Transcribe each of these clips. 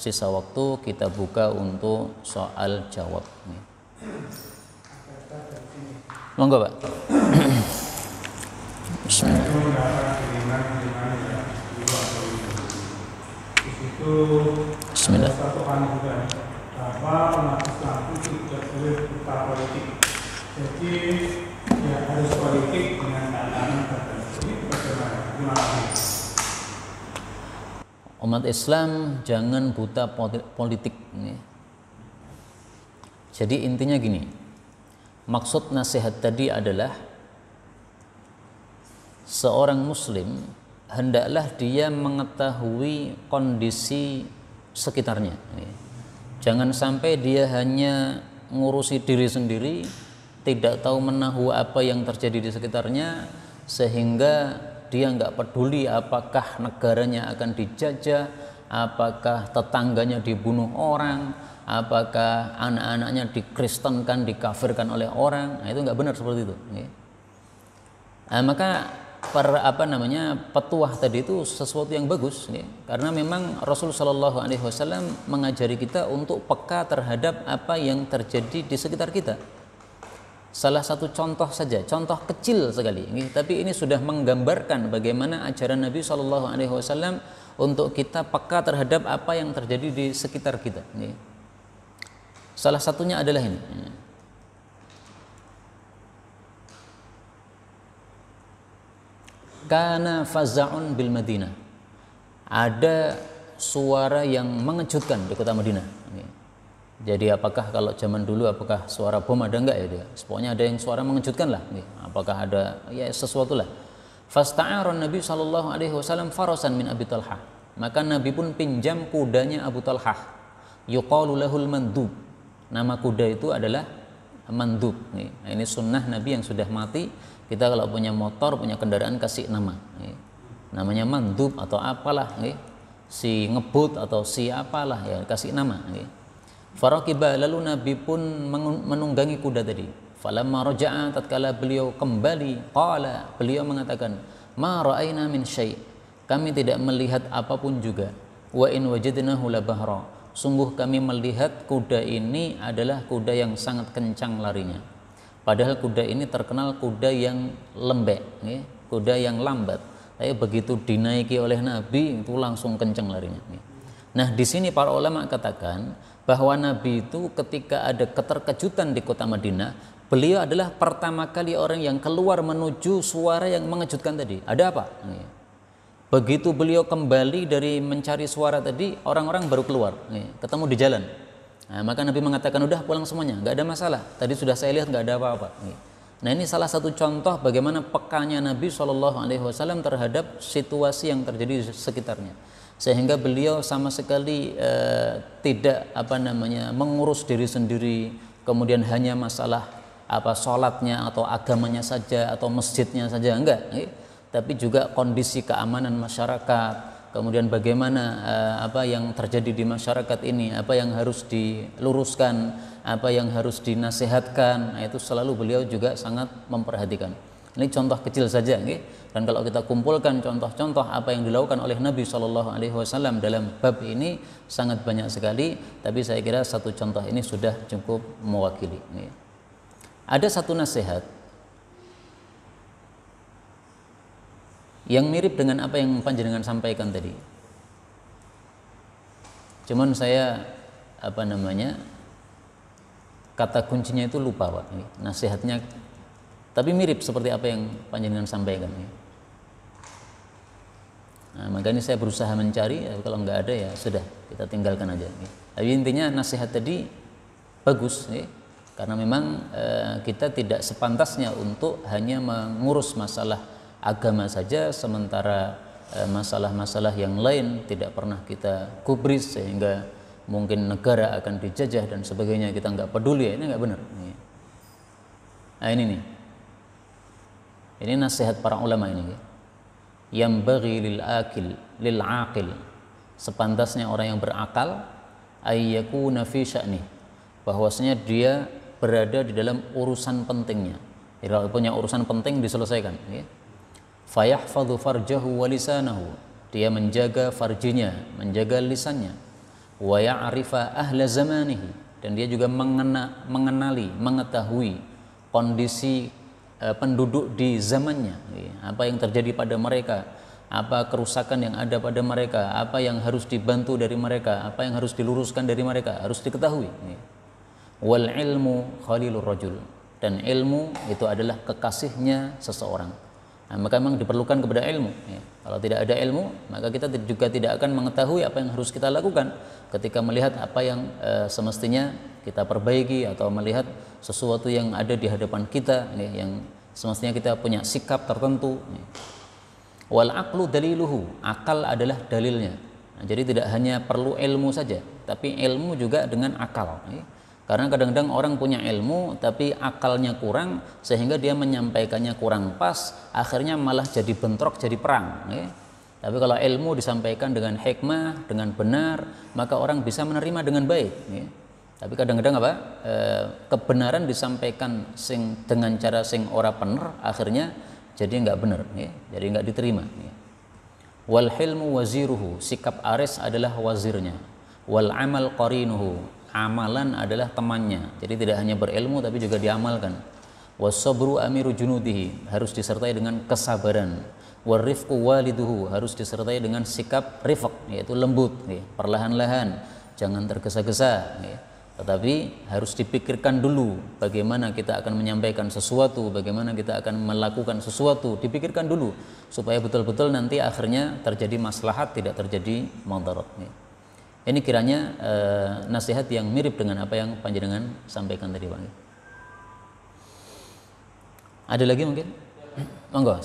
sisa waktu kita buka untuk soal jawab. Monggo, Pak. Bismillah. Ya, umat Islam jangan buta politik Jadi intinya gini. Maksud nasihat tadi adalah seorang muslim hendaklah dia mengetahui kondisi sekitarnya. Jangan sampai dia hanya ngurusi diri sendiri, tidak tahu menahu apa yang terjadi di sekitarnya sehingga dia nggak peduli apakah negaranya akan dijajah, apakah tetangganya dibunuh orang, apakah anak-anaknya dikristenkan, dikafirkan oleh orang. Nah, itu nggak benar seperti itu. Nah, maka per, apa namanya petuah tadi itu sesuatu yang bagus ya. karena memang Rasul Shallallahu Alaihi Wasallam mengajari kita untuk peka terhadap apa yang terjadi di sekitar kita Salah satu contoh saja, contoh kecil sekali, ini tapi ini sudah menggambarkan bagaimana ajaran Nabi Shallallahu Alaihi Wasallam untuk kita peka terhadap apa yang terjadi di sekitar kita. ini Salah satunya adalah ini. Karena faza'un bil Madinah. Ada suara yang mengejutkan di kota Madinah. Jadi apakah kalau zaman dulu apakah suara bom ada enggak ya dia? Pokoknya ada yang suara mengejutkan lah. Apakah ada ya sesuatu lah. Fasta'aron Nabi Shallallahu Alaihi Wasallam farosan min Abi Talha. Maka Nabi pun pinjam kudanya Abu Talha. Yuqalu mandub. Nama kuda itu adalah mandub. Nah, ini sunnah Nabi yang sudah mati. Kita kalau punya motor, punya kendaraan kasih nama. Namanya mandub atau apalah. Si ngebut atau si apalah ya kasih nama. Nih Farakiba lalu Nabi pun menunggangi kuda tadi. Falamma raja'a tatkala beliau kembali qala beliau mengatakan ma ra'aina min syai' kami tidak melihat apapun juga wa in wajadnahu bahra sungguh kami melihat kuda ini adalah kuda yang sangat kencang larinya padahal kuda ini terkenal kuda yang lembek kuda yang lambat tapi begitu dinaiki oleh Nabi itu langsung kencang larinya Nah, di sini para ulama katakan bahwa Nabi itu ketika ada keterkejutan di kota Madinah, beliau adalah pertama kali orang yang keluar menuju suara yang mengejutkan tadi. Ada apa? Nah, iya. Begitu beliau kembali dari mencari suara tadi, orang-orang baru keluar, nah, iya. ketemu di jalan. Nah, maka Nabi mengatakan, udah pulang semuanya, nggak ada masalah. Tadi sudah saya lihat nggak ada apa-apa. Nah, iya. nah ini salah satu contoh bagaimana pekanya Nabi Shallallahu Alaihi Wasallam terhadap situasi yang terjadi di sekitarnya sehingga beliau sama sekali e, tidak apa namanya mengurus diri sendiri kemudian hanya masalah apa sholatnya atau agamanya saja atau masjidnya saja enggak e, tapi juga kondisi keamanan masyarakat kemudian bagaimana e, apa yang terjadi di masyarakat ini, apa yang harus diluruskan, apa yang harus dinasehatkan, nah, itu selalu beliau juga sangat memperhatikan. Ini contoh kecil saja, okay? Dan kalau kita kumpulkan contoh-contoh apa yang dilakukan oleh Nabi Shallallahu Alaihi Wasallam dalam bab ini sangat banyak sekali. Tapi saya kira satu contoh ini sudah cukup mewakili. Okay? Ada satu nasihat yang mirip dengan apa yang panjenengan sampaikan tadi. Cuman saya apa namanya kata kuncinya itu lupa pak. Nasihatnya tapi mirip seperti apa yang panjenengan sampaikan ya. Nah, ini saya berusaha mencari, ya, kalau nggak ada ya sudah kita tinggalkan aja. Ya. Tapi intinya nasihat tadi bagus, ya. karena memang eh, kita tidak sepantasnya untuk hanya mengurus masalah agama saja, sementara eh, masalah-masalah yang lain tidak pernah kita kubris sehingga mungkin negara akan dijajah dan sebagainya kita nggak peduli, ya, ini nggak benar. Ya. Nah ini nih. Ini nasihat para ulama ini. Yang bagi lil akil, lil akil. Sepantasnya orang yang berakal ayyakuna fi sya'ni. Bahwasanya dia berada di dalam urusan pentingnya. Jadi kalau punya urusan penting diselesaikan. Ya. Fayahfadhu farjahu wa lisanahu. Dia menjaga farjinya, menjaga lisannya. Wa ya'rifa ahla zamanihi. Dan dia juga mengena, mengenali, mengetahui kondisi Eh, penduduk di zamannya, iya. apa yang terjadi pada mereka, apa kerusakan yang ada pada mereka, apa yang harus dibantu dari mereka, apa yang harus diluruskan dari mereka harus diketahui. Iya. Wal ilmu khalilur rajul dan ilmu itu adalah kekasihnya seseorang. Nah, maka memang diperlukan kepada ilmu. Ya. Kalau tidak ada ilmu, maka kita juga tidak akan mengetahui apa yang harus kita lakukan ketika melihat apa yang e, semestinya kita perbaiki atau melihat sesuatu yang ada di hadapan kita, ya, yang semestinya kita punya sikap tertentu. Ya. Wal aklu daliluhu, akal adalah dalilnya. Nah, jadi tidak hanya perlu ilmu saja, tapi ilmu juga dengan akal. Ya. Karena kadang-kadang orang punya ilmu tapi akalnya kurang sehingga dia menyampaikannya kurang pas, akhirnya malah jadi bentrok, jadi perang. Ya. Tapi kalau ilmu disampaikan dengan hikmah, dengan benar, maka orang bisa menerima dengan baik. Ya. Tapi kadang-kadang apa? E, kebenaran disampaikan sing dengan cara sing ora bener, akhirnya jadi nggak benar, ya. jadi nggak diterima. Ya. Wal hilmu waziruhu, sikap aris adalah wazirnya. Wal amal qarinuhu, amalan adalah temannya. Jadi tidak hanya berilmu tapi juga diamalkan. Wasabru amiru junudihi harus disertai dengan kesabaran. Warifku waliduhu harus disertai dengan sikap rifak, yaitu lembut, ya, perlahan-lahan, jangan tergesa-gesa. Ya. Tetapi harus dipikirkan dulu bagaimana kita akan menyampaikan sesuatu, bagaimana kita akan melakukan sesuatu, dipikirkan dulu supaya betul-betul nanti akhirnya terjadi maslahat tidak terjadi Nih. Ini kiranya e, nasihat yang mirip dengan apa yang panjenengan sampaikan tadi, bang. Ada lagi mungkin? Monggo.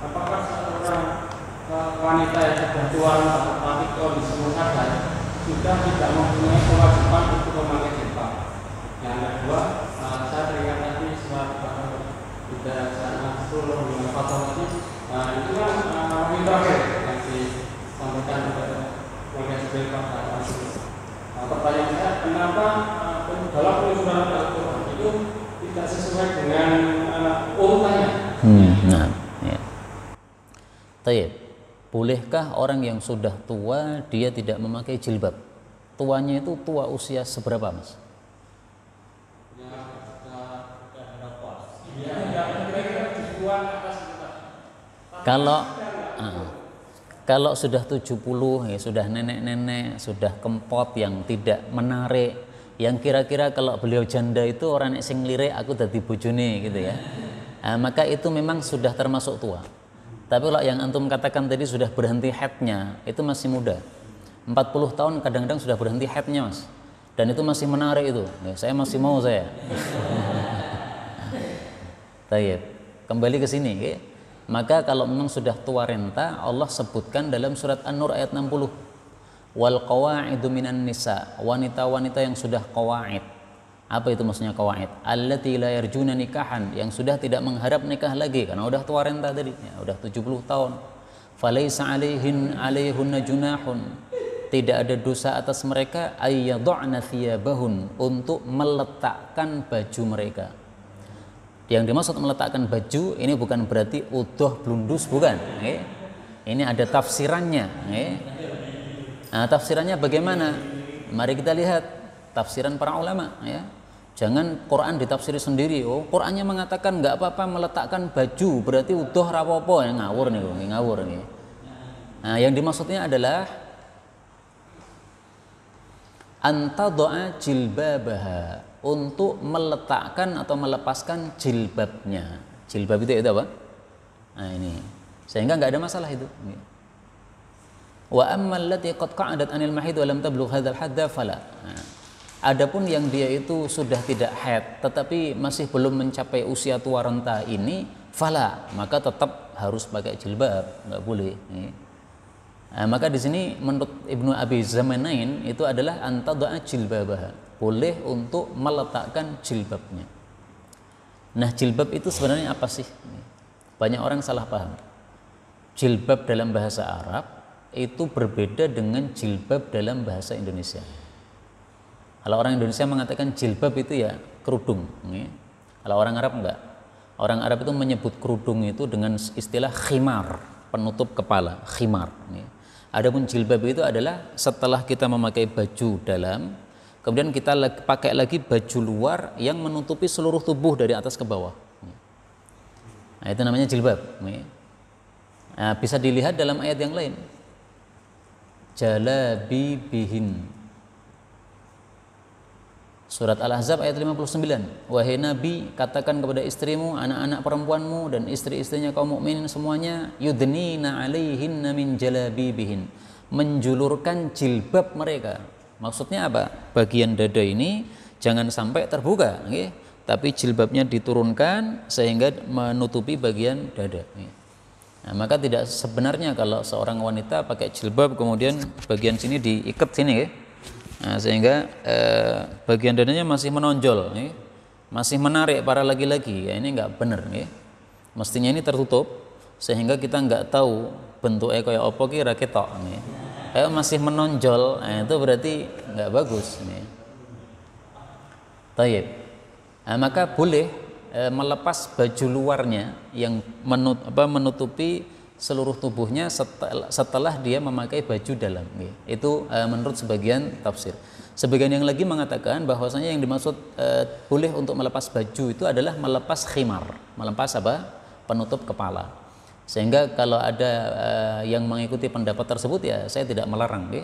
Apakah seorang wanita yang sudah tua tapi kondisi sadar sudah tidak mempunyai kewajiban untuk memakai jilbab? Yang kedua, saya teringat tadi suatu bahwa tidak sangat suruh yang kotor itu, itu kan wanita eh, Nah, pertanyaan saya, kenapa eh, dalam penyusunan Al-Quran itu tidak sesuai dengan uh, urutannya? Hmm, nah, ya. Taib. Bolehkah orang yang sudah tua dia tidak memakai jilbab? Tuanya itu tua usia seberapa, Mas? Ya, iya, ya, Kalau kalau sudah 70, ya sudah nenek-nenek, sudah kempot yang tidak menarik, yang kira-kira kalau beliau janda itu orang yang sing lirik aku jadi bojone gitu ya. Nah, maka itu memang sudah termasuk tua. Tapi kalau yang antum katakan tadi sudah berhenti headnya, itu masih muda. 40 tahun kadang-kadang sudah berhenti headnya mas. Dan itu masih menarik itu. Ya, saya masih mau saya. Tayyip. Kembali ke sini. Ya. Maka kalau memang sudah tua renta, Allah sebutkan dalam surat An-Nur ayat 60. Wal qawaidu minan nisa, wanita-wanita yang sudah qawaid. Apa itu maksudnya qawaid? Allati la yarjuna nikahan, yang sudah tidak mengharap nikah lagi karena udah tua renta tadi, ya, udah 70 tahun. Falaisa alaihin alaihunna junahun. Tidak ada dosa atas mereka ayyadhna thiyabahun untuk meletakkan baju mereka yang dimaksud meletakkan baju ini bukan berarti utuh blundus bukan. Ini ada tafsirannya. Nah, tafsirannya bagaimana? Mari kita lihat tafsiran para ulama. Ya. Jangan Quran ditafsiri sendiri. Oh, Qurannya mengatakan nggak apa-apa meletakkan baju berarti utuh rapopo yang ngawur nih, ngawur nih. Nah, yang dimaksudnya adalah anta doa jilbabah untuk meletakkan atau melepaskan jilbabnya. Jilbab itu itu apa? Nah ini. Sehingga nggak ada masalah itu. Wa amma allati qad qa'adat anil mahid wa lam tablugh hadzal hadda fala. Nah, adapun yang dia itu sudah tidak haid tetapi masih belum mencapai usia tua renta ini fala, maka tetap harus pakai jilbab, nggak boleh. Nah, maka di sini menurut Ibnu Abi Zamanain itu adalah anta doa jilbabah boleh untuk meletakkan jilbabnya. Nah, jilbab itu sebenarnya apa sih? Banyak orang salah paham. Jilbab dalam bahasa Arab itu berbeda dengan jilbab dalam bahasa Indonesia. Kalau orang Indonesia mengatakan jilbab itu ya kerudung, kalau orang Arab enggak. Orang Arab itu menyebut kerudung itu dengan istilah khimar, penutup kepala, khimar. Adapun jilbab itu adalah setelah kita memakai baju dalam Kemudian kita pakai lagi baju luar yang menutupi seluruh tubuh dari atas ke bawah. Hmm. Nah, itu namanya jilbab. Hmm. Nah, bisa dilihat dalam ayat yang lain. Jalabi bihin. Surat Al-Ahzab ayat 59. Wahai Nabi, katakan kepada istrimu, anak-anak perempuanmu dan istri-istrinya kaum mukminin semuanya, yudnina alaihinna min jalabibihin. Menjulurkan jilbab mereka Maksudnya apa? Bagian dada ini jangan sampai terbuka, okay? tapi jilbabnya diturunkan sehingga menutupi bagian dada. Nah, maka tidak sebenarnya kalau seorang wanita pakai jilbab kemudian bagian sini diikat sini, okay? nah, sehingga eh, bagian dadanya masih menonjol, okay? masih menarik para laki-laki. Ya, ini nggak benar, okay? mestinya ini tertutup sehingga kita nggak tahu bentuknya kayak opo kira ketok. Okay? Kalau eh, masih menonjol eh, itu berarti nggak bagus nih. Taib. Nah, eh, maka boleh eh, melepas baju luarnya yang menut, apa, menutupi seluruh tubuhnya setelah, setelah dia memakai baju dalam. Nih. Itu eh, menurut sebagian tafsir. Sebagian yang lagi mengatakan bahwasanya yang dimaksud eh, boleh untuk melepas baju itu adalah melepas khimar, melepas apa? penutup kepala. Sehingga kalau ada uh, yang mengikuti pendapat tersebut ya saya tidak melarang ya.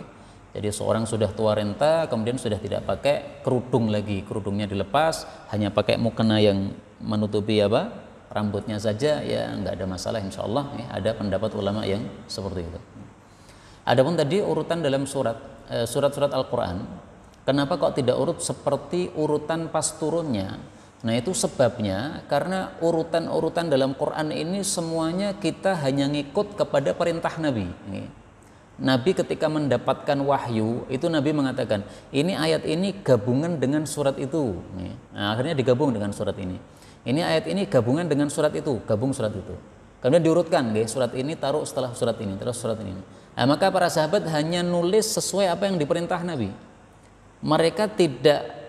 Jadi seorang sudah tua renta kemudian sudah tidak pakai kerudung lagi, kerudungnya dilepas, hanya pakai mukena yang menutupi apa? rambutnya saja ya nggak ada masalah insya Allah ya, ada pendapat ulama yang seperti itu. Adapun tadi urutan dalam surat eh, surat-surat Al-Qur'an, kenapa kok tidak urut seperti urutan pas turunnya? Nah itu sebabnya karena urutan-urutan dalam Quran ini semuanya kita hanya ngikut kepada perintah Nabi. Nabi ketika mendapatkan wahyu itu Nabi mengatakan ini ayat ini gabungan dengan surat itu. Nah, akhirnya digabung dengan surat ini. Ini ayat ini gabungan dengan surat itu, gabung surat itu. Kemudian diurutkan, surat ini taruh setelah surat ini, terus surat ini. Nah, maka para sahabat hanya nulis sesuai apa yang diperintah Nabi. Mereka tidak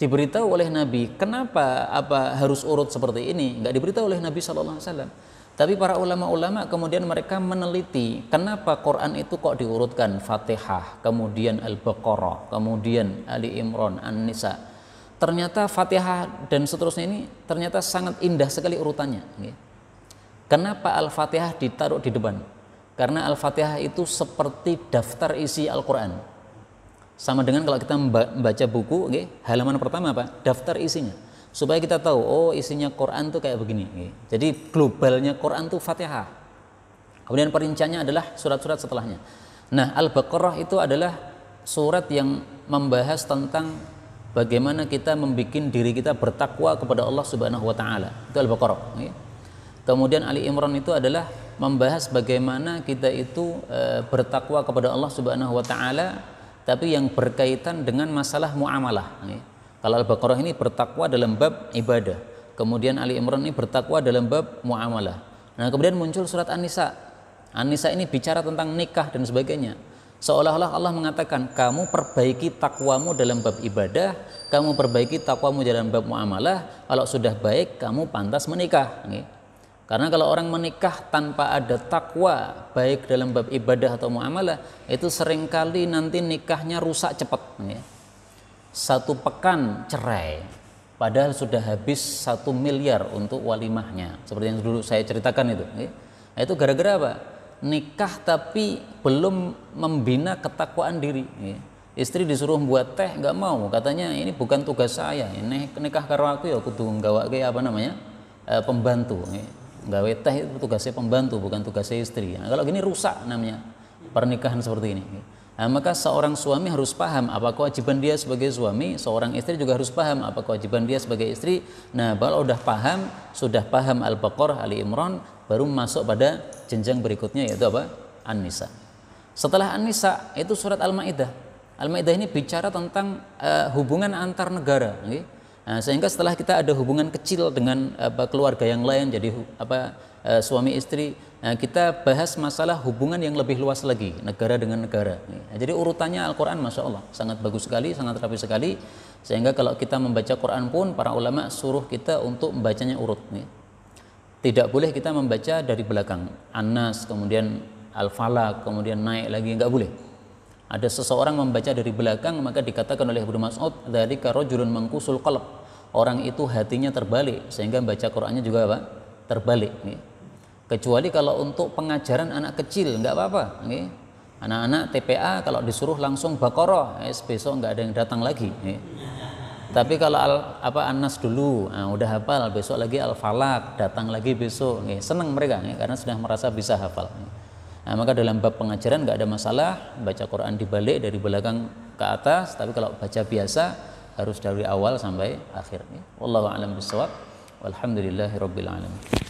diberitahu oleh Nabi kenapa apa harus urut seperti ini nggak diberitahu oleh Nabi Shallallahu Alaihi Wasallam tapi para ulama-ulama kemudian mereka meneliti kenapa Quran itu kok diurutkan Fatihah kemudian Al-Baqarah kemudian Ali Imran An-Nisa ternyata Fatihah dan seterusnya ini ternyata sangat indah sekali urutannya kenapa Al-Fatihah ditaruh di depan karena Al-Fatihah itu seperti daftar isi Al-Quran sama dengan kalau kita membaca buku, okay, halaman pertama apa? Daftar isinya. Supaya kita tahu, oh isinya Quran tuh kayak begini. Okay. Jadi globalnya Quran tuh Fatihah. Kemudian perinciannya adalah surat-surat setelahnya. Nah, Al-Baqarah itu adalah surat yang membahas tentang bagaimana kita membuat diri kita bertakwa kepada Allah Subhanahu wa taala. Itu Al-Baqarah, okay. Kemudian Ali Imran itu adalah membahas bagaimana kita itu e, bertakwa kepada Allah Subhanahu wa taala tapi yang berkaitan dengan masalah muamalah. Ya. Kalau Al-Baqarah ini bertakwa dalam bab ibadah, kemudian Ali Imran ini bertakwa dalam bab muamalah. Nah, kemudian muncul surat An-Nisa. An-Nisa ini bicara tentang nikah dan sebagainya. Seolah-olah Allah mengatakan, kamu perbaiki takwamu dalam bab ibadah, kamu perbaiki takwamu dalam bab muamalah, kalau sudah baik kamu pantas menikah. Gitu. Karena kalau orang menikah tanpa ada takwa, baik dalam bab ibadah atau muamalah, itu seringkali nanti nikahnya rusak cepat. Ya. Satu pekan cerai, padahal sudah habis satu miliar untuk walimahnya. Seperti yang dulu saya ceritakan itu. Ya. Nah, itu gara-gara apa? Nikah tapi belum membina ketakwaan diri. Ya. Istri disuruh buat teh, nggak mau. Katanya ini bukan tugas saya. Ini nikah karena aku ya, aku tunggu apa namanya? Eh, pembantu. Iya gawe teh itu tugasnya pembantu bukan tugasnya istri nah, kalau gini rusak namanya pernikahan seperti ini nah, maka seorang suami harus paham apa kewajiban dia sebagai suami seorang istri juga harus paham apa kewajiban dia sebagai istri nah kalau udah paham sudah paham al-baqarah ali imron baru masuk pada jenjang berikutnya yaitu apa an-nisa setelah an-nisa itu surat al-maidah al-maidah ini bicara tentang uh, hubungan antar negara okay? Eh, sehingga setelah kita ada hubungan kecil dengan apa, keluarga yang lain, jadi apa eh, suami istri, eh, kita bahas masalah hubungan yang lebih luas lagi, negara dengan negara. jadi urutannya Al-Quran, masya Allah, sangat bagus sekali, sangat rapi sekali. Sehingga kalau kita membaca Quran pun, para ulama suruh kita untuk membacanya urut. Tidak boleh kita membaca dari belakang, Anas, kemudian al falaq kemudian naik lagi, nggak boleh ada seseorang membaca dari belakang maka dikatakan oleh Ibnu Mas'ud dari karojulun mengkusul qalb orang itu hatinya terbalik sehingga baca Qurannya juga apa? terbalik nih. Kecuali kalau untuk pengajaran anak kecil nggak apa-apa nih. Anak-anak TPA kalau disuruh langsung bakoroh, eh, besok nggak ada yang datang lagi. Nih. Tapi kalau al, apa Anas dulu, nah, udah hafal, besok lagi Al Falak, datang lagi besok, nih. seneng mereka nih, karena sudah merasa bisa hafal. Nah, maka dalam bab pengajaran nggak ada masalah baca Quran dibalik dari belakang ke atas, tapi kalau baca biasa harus dari awal sampai akhir Wallahu a'lam bishawab. Walhamdulillahi alamin.